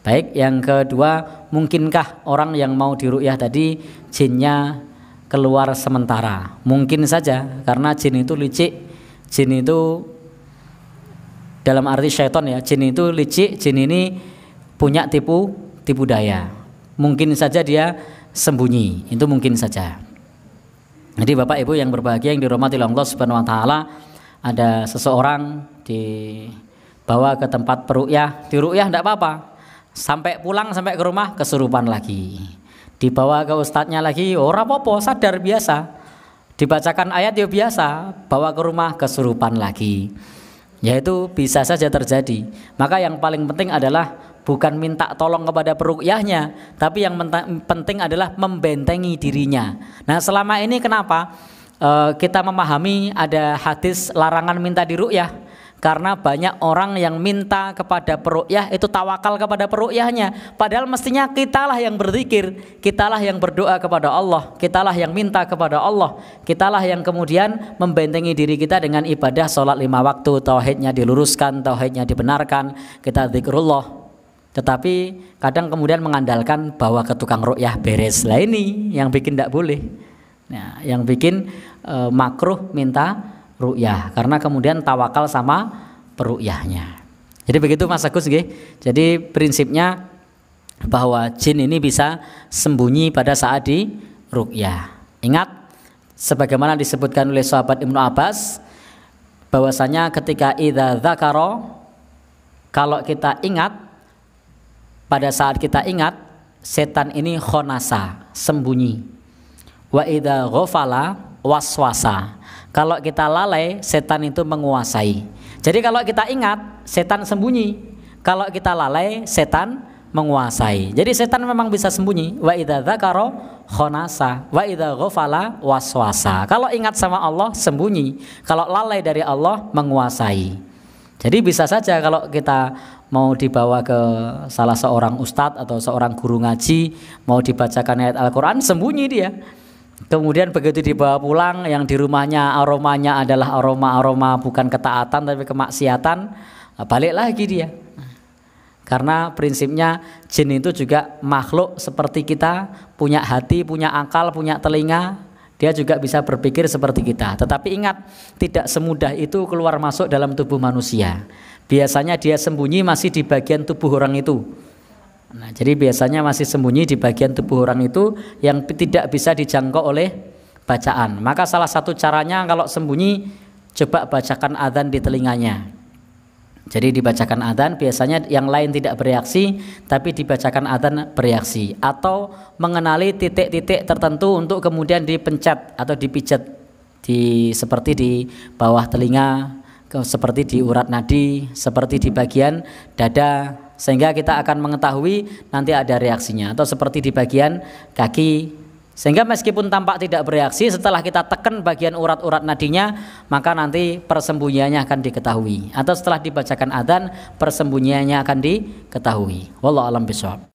Baik, yang kedua, mungkinkah orang yang mau diru'yah tadi jinnya keluar sementara? Mungkin saja, karena jin itu licik, jin itu dalam arti syaitan ya, jin itu licik, jin ini punya tipu tipu daya. Mungkin saja dia sembunyi, itu mungkin saja. Jadi Bapak Ibu yang berbahagia yang dirahmati Allah Subhanahu wa taala, ada seseorang di dibawa ke tempat peru'yah, diru'yah tidak apa-apa, Sampai pulang sampai ke rumah kesurupan lagi. Dibawa ke ustadznya lagi, oh, ora popo sadar biasa. Dibacakan ayat ya biasa, bawa ke rumah kesurupan lagi. Yaitu bisa saja terjadi. Maka yang paling penting adalah bukan minta tolong kepada perukyahnya, tapi yang penting adalah membentengi dirinya. Nah, selama ini kenapa? Eh, kita memahami ada hadis larangan minta dirukyah karena banyak orang yang minta kepada perukyah itu tawakal kepada perukyahnya. Padahal mestinya kitalah yang berzikir, kitalah yang berdoa kepada Allah, kitalah yang minta kepada Allah, kitalah yang kemudian membentengi diri kita dengan ibadah sholat lima waktu, tauhidnya diluruskan, tauhidnya dibenarkan, kita zikrullah. Tetapi kadang kemudian mengandalkan bahwa ke tukang rukyah beres lah ini yang bikin tidak boleh. Nah, yang bikin e, makruh minta ru'yah karena kemudian tawakal sama peru'yahnya. Jadi begitu Mas Agus gih. Jadi prinsipnya bahwa jin ini bisa sembunyi pada saat di ru'yah. Ingat sebagaimana disebutkan oleh sahabat Ibnu Abbas bahwasanya ketika idza dzakara kalau kita ingat pada saat kita ingat setan ini khonasa sembunyi wa idza ghafala waswasa kalau kita lalai, setan itu menguasai. Jadi kalau kita ingat, setan sembunyi. Kalau kita lalai, setan menguasai. Jadi setan memang bisa sembunyi. Wa idza khonasa, wa idza ghafala waswasa. Kalau ingat sama Allah sembunyi, kalau lalai dari Allah menguasai. Jadi bisa saja kalau kita mau dibawa ke salah seorang ustadz atau seorang guru ngaji, mau dibacakan ayat Al-Quran, sembunyi dia. Kemudian begitu dibawa pulang yang di rumahnya aromanya adalah aroma-aroma bukan ketaatan tapi kemaksiatan, nah, balik lagi dia. Karena prinsipnya jin itu juga makhluk seperti kita, punya hati, punya akal, punya telinga, dia juga bisa berpikir seperti kita. Tetapi ingat, tidak semudah itu keluar masuk dalam tubuh manusia. Biasanya dia sembunyi masih di bagian tubuh orang itu Nah, jadi biasanya masih sembunyi di bagian tubuh orang itu yang tidak bisa dijangkau oleh bacaan. Maka salah satu caranya kalau sembunyi coba bacakan adzan di telinganya. Jadi dibacakan adzan biasanya yang lain tidak bereaksi tapi dibacakan adzan bereaksi atau mengenali titik-titik tertentu untuk kemudian dipencet atau dipijat di seperti di bawah telinga, seperti di urat nadi, seperti di bagian dada sehingga kita akan mengetahui nanti ada reaksinya atau seperti di bagian kaki sehingga meskipun tampak tidak bereaksi setelah kita tekan bagian urat-urat nadinya maka nanti persembunyiannya akan diketahui atau setelah dibacakan adzan persembunyiannya akan diketahui wallahu alam bisawab